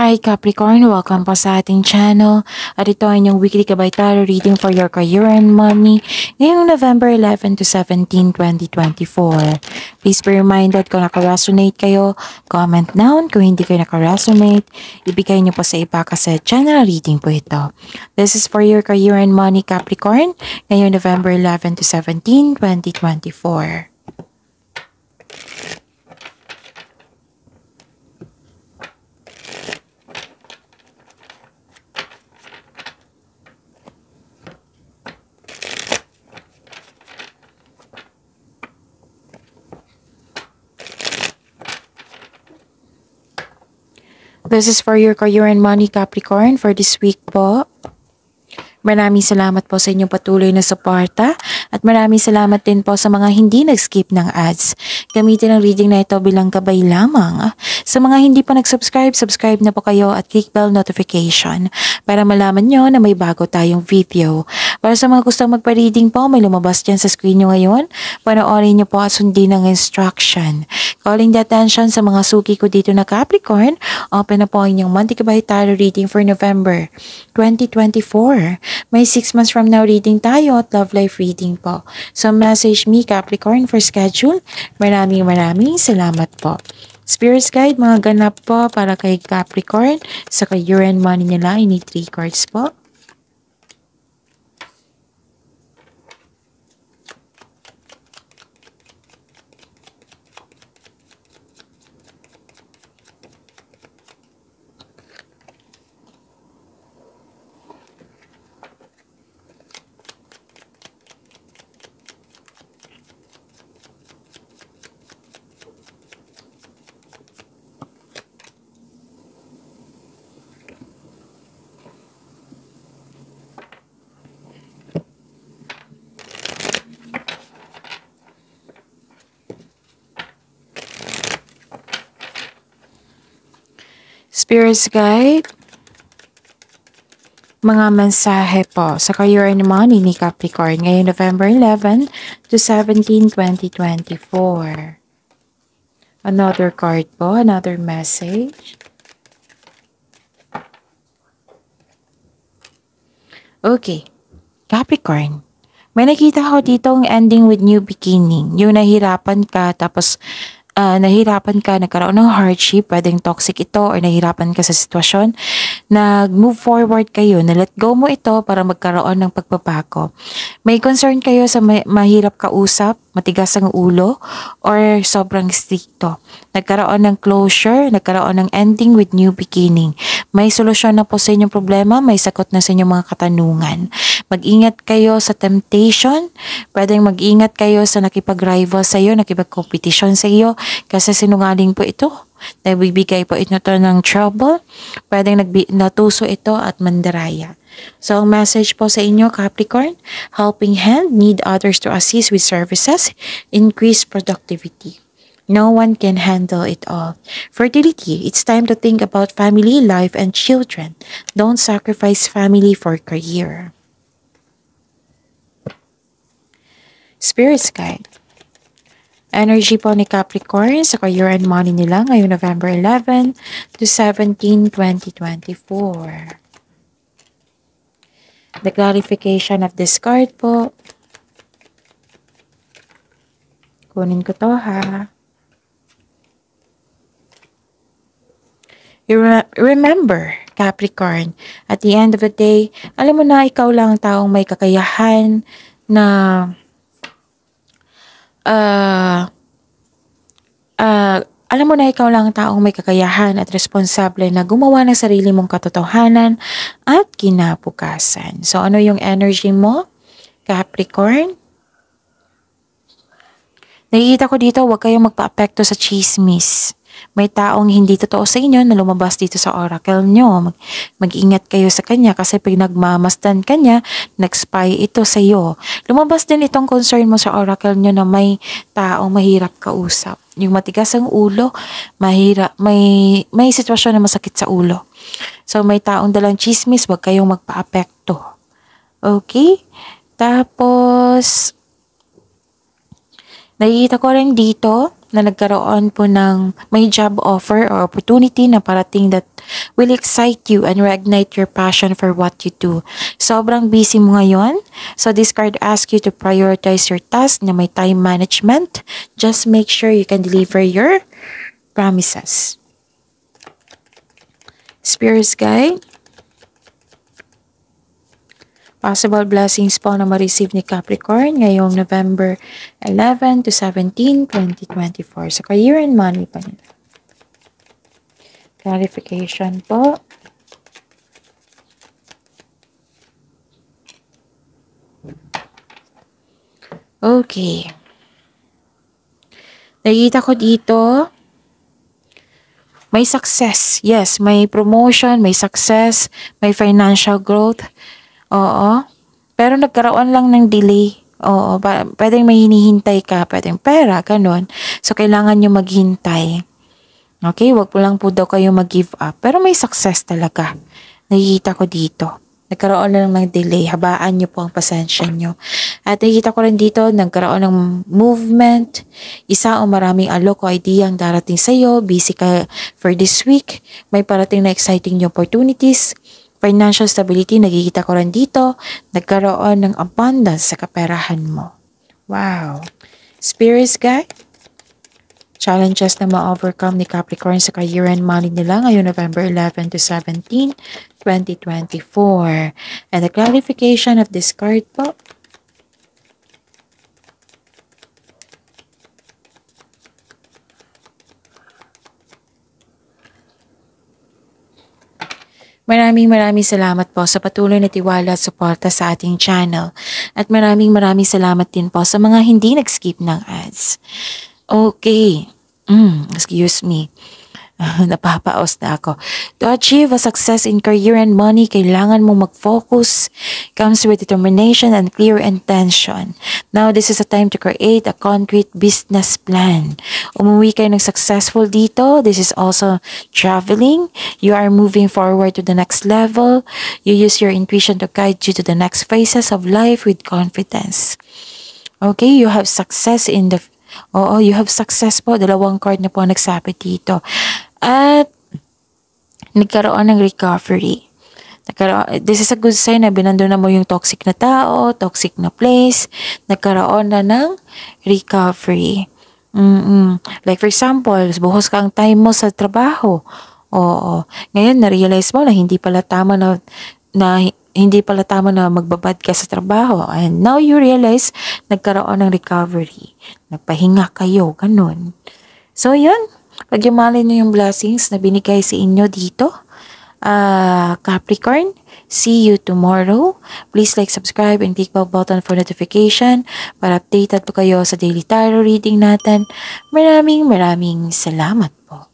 Hi Capricorn, welcome po sa ating channel at ito ay yung weekly Gabay Tarot reading for your career and money ngayong November 11 to 17, 2024. Please be reminded kung nakaresonate kayo, comment down kung hindi kayo nakaresonate, ibigay niyo po sa iba kasi channel reading po ito. This is for your career and money Capricorn ngayong November 11 to 17, 2024. This is for your current money Capricorn for this week po. Maraming salamat po sa inyong patuloy na suporta at maraming salamat din po sa mga hindi nag-skip ng ads. Gamitin ang reading na ito bilang gabay lamang. Sa mga hindi pa nag-subscribe, subscribe na po kayo at click bell notification para malaman nyo na may bago tayong video. Para sa mga gustong magpa-reading po, may lumabas dyan sa screen nyo ngayon. Panoorin nyo po at sundin ang instruction. Calling the attention sa mga suki ko dito na Capricorn, open na po ang inyong monthly kabahitaro reading for November 2024. May 6 months from now reading tayo at love life reading po. So message me Capricorn for schedule. Maraming maraming salamat po. Spirits Guide, mga ganap po para kay Capricorn. Sa kay Uran Money nila, ini 3 cards po. Spirit's Guide, mga mensahe po sa career and money ni Capricorn ngayong November 11 to 17, 2024. Another card po, another message. Okay, Capricorn. May nakita ko ditong ending with new beginning. Yung nahirapan ka tapos Ah, nahirapan ka, nagkaroon ng hardship, pwedeng toxic ito or nahirapan ka sa sitwasyon, nag-move forward kayo, na let go mo ito para magkaroon ng pagpapako. May concern kayo sa ma- mahirap kausap, matigas ang ulo, or sobrang stricto. Nagkaroon ng closure, nagkaroon ng ending with new beginning. May solusyon na po sa inyong problema, may sagot na sa inyong mga katanungan. Mag-ingat kayo sa temptation, pwedeng mag-ingat kayo sa nakipag-rival sa iyo, nakipag-competition sa iyo, kasi sinungaling po ito. Nagbibigay po ito to ng trouble, pwedeng natuso ito at mandaraya. So, ang message po sa inyo, Capricorn, helping hand, need others to assist with services, increase productivity. No one can handle it all. Fertility, it's time to think about family life and children. Don't sacrifice family for career. Spirit's Guide. Energy po ni Capricorn sa career and money nila November 11 to 17, 2024. The clarification of this card po. Kunin ko to ha. remember, Capricorn, at the end of the day, alam mo na ikaw lang ang taong may kakayahan na uh, uh, alam mo na ikaw lang ang taong may kakayahan at responsable na gumawa ng sarili mong katotohanan at kinabukasan. So ano yung energy mo, Capricorn? Nakikita ko dito, huwag kayong magpa-apekto sa chismis. May taong hindi totoo sa inyo na lumabas dito sa oracle nyo. Mag-ingat kayo sa kanya kasi pag nagmamasdan ka niya, nag-spy ito sa iyo. Lumabas din itong concern mo sa oracle nyo na may taong mahirap kausap. Yung matigas ang ulo, mahirap, may, may sitwasyon na masakit sa ulo. So may taong dalang chismis, huwag kayong magpa-apekto. Okay? Tapos, nakikita ko rin dito, na nagkaroon po ng may job offer or opportunity na parating that will excite you and reignite your passion for what you do. Sobrang busy mo ngayon, so this card asks you to prioritize your task na may time management. Just make sure you can deliver your promises. Spirit's Guide, Possible blessings po na ma-receive ni Capricorn ngayong November 11 to 17, 2024. So, career and money pa nila. Clarification po. Okay. Nakikita ko dito, may success. Yes, may promotion, may success, may financial growth. Oo. Pero nagkaroon lang ng delay. Oo, pa- pwedeng may hinihintay ka, pwedeng pera, ganun. So, kailangan nyo maghintay. Okay, wag po lang po daw kayo mag-give up. Pero may success talaga. Nakikita ko dito. Nagkaroon lang ng delay. Habaan nyo po ang pasensya nyo. At nakikita ko rin dito, nagkaroon ng movement. Isa o maraming alok o idea ang darating sa'yo. Busy ka for this week. May parating na exciting new opportunities Financial stability, nagkikita ko rin dito. Nagkaroon ng abundance sa kaperahan mo. Wow. Spirits guy, Challenges na ma-overcome ni Capricorn sa year-end money nila ngayon November 11 to 17, 2024. And the clarification of this card po Maraming maraming salamat po sa patuloy na tiwala at suporta sa ating channel. At maraming maraming salamat din po sa mga hindi nag-skip ng ads. Okay. Mm, excuse me. Ah, napapaos na ako. To achieve a success in career and money, kailangan mo mag-focus. Comes with determination and clear intention. Now, this is a time to create a concrete business plan. Umuwi kayo ng successful dito. This is also traveling. You are moving forward to the next level. You use your intuition to guide you to the next phases of life with confidence. Okay, you have success in the Oo, you have success po. Dalawang card na po nagsabi dito. At nagkaroon ng recovery. Nagkaroon, this is a good sign na binando na mo yung toxic na tao, toxic na place, nagkaroon na ng recovery. Mm-mm. Like for example, buhos ka ang time mo sa trabaho. Oo. Ngayon, na-realize mo na hindi pala tama na, na hindi pala tama na magbabad ka sa trabaho. And now you realize, nagkaroon ng recovery. Nagpahinga kayo, ganun. So, yun. Pagyamanin nyo yung blessings na binigay sa inyo dito. Uh, Capricorn, see you tomorrow. Please like, subscribe, and click bell button for notification para updated po kayo sa daily tarot reading natin. Maraming maraming salamat po.